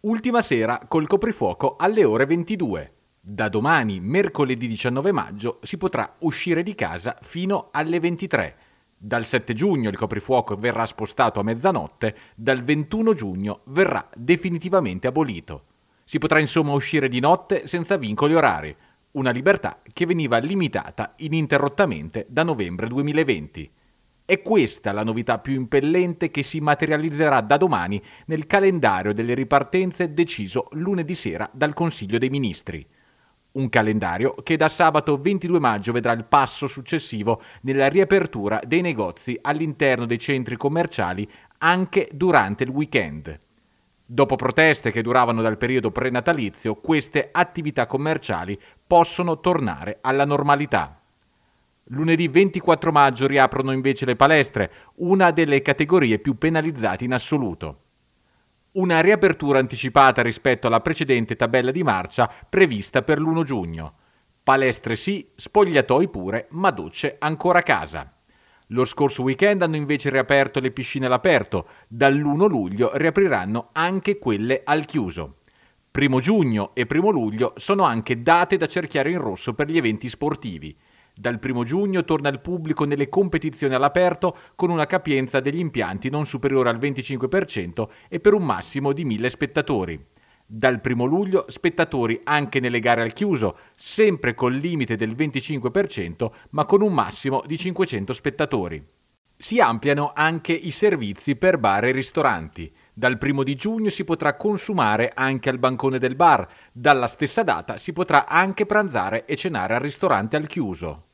Ultima sera col coprifuoco alle ore 22. Da domani, mercoledì 19 maggio, si potrà uscire di casa fino alle 23. Dal 7 giugno il coprifuoco verrà spostato a mezzanotte, dal 21 giugno verrà definitivamente abolito. Si potrà insomma uscire di notte senza vincoli orari, una libertà che veniva limitata ininterrottamente da novembre 2020. È questa la novità più impellente che si materializzerà da domani nel calendario delle ripartenze deciso lunedì sera dal Consiglio dei Ministri. Un calendario che da sabato 22 maggio vedrà il passo successivo nella riapertura dei negozi all'interno dei centri commerciali anche durante il weekend. Dopo proteste che duravano dal periodo prenatalizio, queste attività commerciali possono tornare alla normalità. Lunedì 24 maggio riaprono invece le palestre, una delle categorie più penalizzate in assoluto. Una riapertura anticipata rispetto alla precedente tabella di marcia prevista per l'1 giugno. Palestre sì, spogliatoi pure, ma docce ancora a casa. Lo scorso weekend hanno invece riaperto le piscine all'aperto, dall'1 luglio riapriranno anche quelle al chiuso. Primo giugno e primo luglio sono anche date da cerchiare in rosso per gli eventi sportivi. Dal 1 giugno torna il pubblico nelle competizioni all'aperto con una capienza degli impianti non superiore al 25% e per un massimo di 1000 spettatori. Dal 1 luglio spettatori anche nelle gare al chiuso, sempre col limite del 25% ma con un massimo di 500 spettatori. Si ampliano anche i servizi per bar e ristoranti. Dal 1 di giugno si potrà consumare anche al bancone del bar, dalla stessa data si potrà anche pranzare e cenare al ristorante al chiuso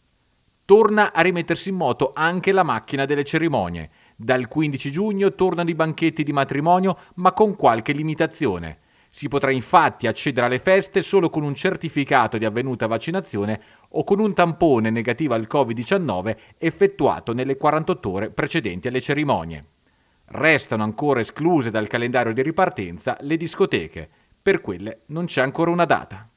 torna a rimettersi in moto anche la macchina delle cerimonie. Dal 15 giugno tornano i banchetti di matrimonio, ma con qualche limitazione. Si potrà infatti accedere alle feste solo con un certificato di avvenuta vaccinazione o con un tampone negativo al Covid-19 effettuato nelle 48 ore precedenti alle cerimonie. Restano ancora escluse dal calendario di ripartenza le discoteche. Per quelle non c'è ancora una data.